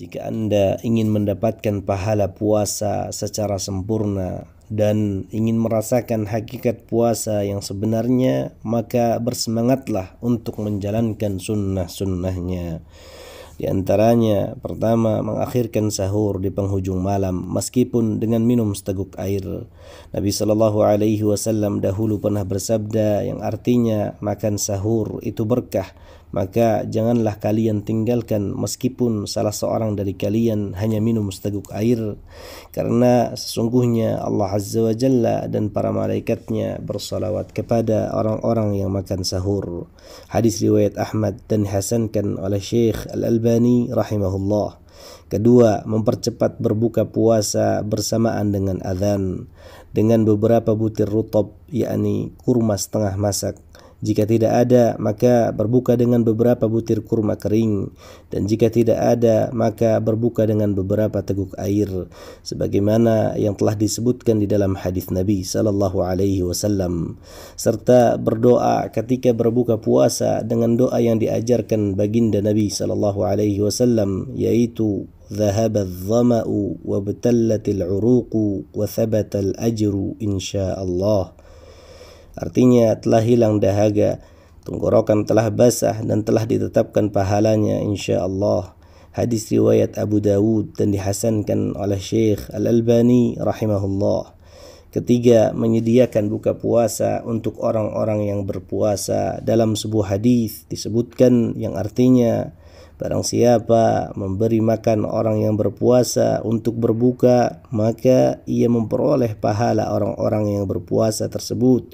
Jika Anda ingin mendapatkan pahala puasa secara sempurna dan ingin merasakan hakikat puasa yang sebenarnya, maka bersemangatlah untuk menjalankan sunnah-sunnahnya. Di antaranya, pertama, mengakhirkan sahur di penghujung malam meskipun dengan minum seteguk air. Nabi Shallallahu alaihi wasallam dahulu pernah bersabda yang artinya makan sahur itu berkah, maka janganlah kalian tinggalkan meskipun salah seorang dari kalian hanya minum seteguk air karena sesungguhnya Allah Azza wa Jalla dan para malaikatnya bersalawat kepada orang-orang yang makan sahur. Hadis riwayat Ahmad dan hasankan oleh Syekh Al-Albani al rahimahullah. Kedua, mempercepat berbuka puasa bersamaan dengan azan dengan beberapa butir rutab yakni kurma setengah masak jika tidak ada, maka berbuka dengan beberapa butir kurma kering, dan jika tidak ada, maka berbuka dengan beberapa teguk air, sebagaimana yang telah disebutkan di dalam hadis Nabi Sallallahu Alaihi Wasallam, serta berdoa ketika berbuka puasa dengan doa yang diajarkan baginda Nabi Sallallahu Alaihi Wasallam, yaitu ذهب الظمأ وابتلت العروق وثبت الأجر إن شاء الله Artinya telah hilang dahaga, tenggorokan telah basah dan telah ditetapkan pahalanya insya Allah. Hadis riwayat Abu Dawud dan dihasankan oleh Syekh Al-Albani rahimahullah. Ketiga, menyediakan buka puasa untuk orang-orang yang berpuasa. Dalam sebuah hadis disebutkan yang artinya barang siapa memberi makan orang yang berpuasa untuk berbuka, maka ia memperoleh pahala orang-orang yang berpuasa tersebut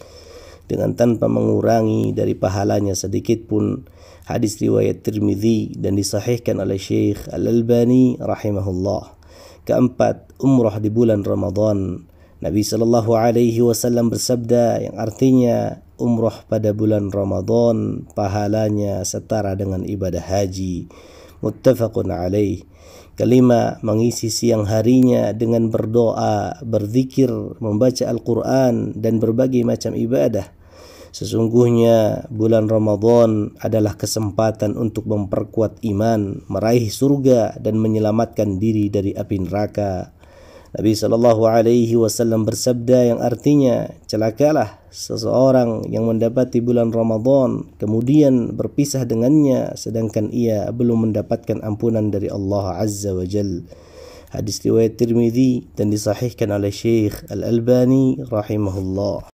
dengan tanpa mengurangi dari pahalanya sedikit pun. Hadis riwayat Tirmidzi dan disahihkan oleh Syekh Al-Albani rahimahullah. Keempat, umrah di bulan Ramadan. Nabi saw alaihi wasallam bersabda yang artinya umrah pada bulan Ramadan pahalanya setara dengan ibadah haji muttafaqun alaih. Kelima, mengisi siang harinya dengan berdoa, berzikir, membaca Al-Quran, dan berbagai macam ibadah. Sesungguhnya bulan Ramadan adalah kesempatan untuk memperkuat iman, meraih surga, dan menyelamatkan diri dari api neraka. Nabi sallallahu alaihi wasallam bersabda yang artinya celakalah seseorang yang mendapati bulan Ramadan kemudian berpisah dengannya sedangkan ia belum mendapatkan ampunan dari Allah azza wa Jal. Hadis riwayat Tirmizi dan disahihkan oleh Syekh Al-Albani rahimahullah.